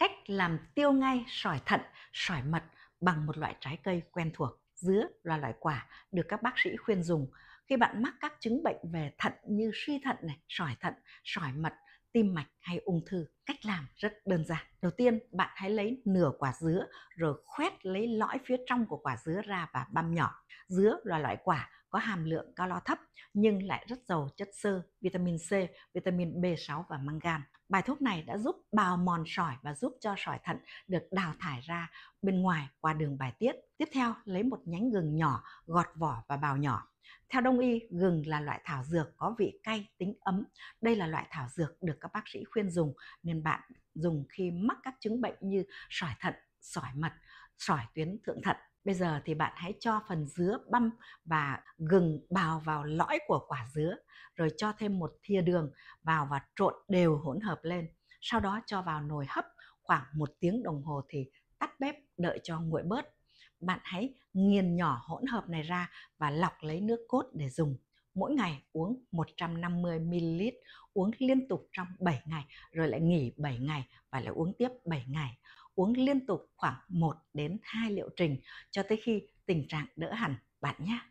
cách làm tiêu ngay sỏi thận, sỏi mật bằng một loại trái cây quen thuộc, dứa là loại quả được các bác sĩ khuyên dùng khi bạn mắc các chứng bệnh về thận như suy thận này, sỏi thận, sỏi mật, tim mạch hay ung thư. Cách làm rất đơn giản. Đầu tiên, bạn hãy lấy nửa quả dứa rồi khoét lấy lõi phía trong của quả dứa ra và băm nhỏ. Dứa là loại quả có hàm lượng calo thấp nhưng lại rất giàu chất xơ, vitamin C, vitamin B6 và mangan. Bài thuốc này đã giúp bào mòn sỏi và giúp cho sỏi thận được đào thải ra bên ngoài qua đường bài tiết. Tiếp theo, lấy một nhánh gừng nhỏ, gọt vỏ và bào nhỏ theo đông y, gừng là loại thảo dược có vị cay, tính ấm. Đây là loại thảo dược được các bác sĩ khuyên dùng nên bạn dùng khi mắc các chứng bệnh như sỏi thận, sỏi mật, sỏi tuyến thượng thận. Bây giờ thì bạn hãy cho phần dứa băm và gừng bào vào lõi của quả dứa, rồi cho thêm một thìa đường vào và trộn đều hỗn hợp lên. Sau đó cho vào nồi hấp khoảng một tiếng đồng hồ thì tắt bếp đợi cho nguội bớt bạn hãy nghiền nhỏ hỗn hợp này ra và lọc lấy nước cốt để dùng. Mỗi ngày uống 150ml, uống liên tục trong 7 ngày, rồi lại nghỉ 7 ngày và lại uống tiếp 7 ngày. Uống liên tục khoảng 1 đến 2 liệu trình cho tới khi tình trạng đỡ hẳn bạn nhé.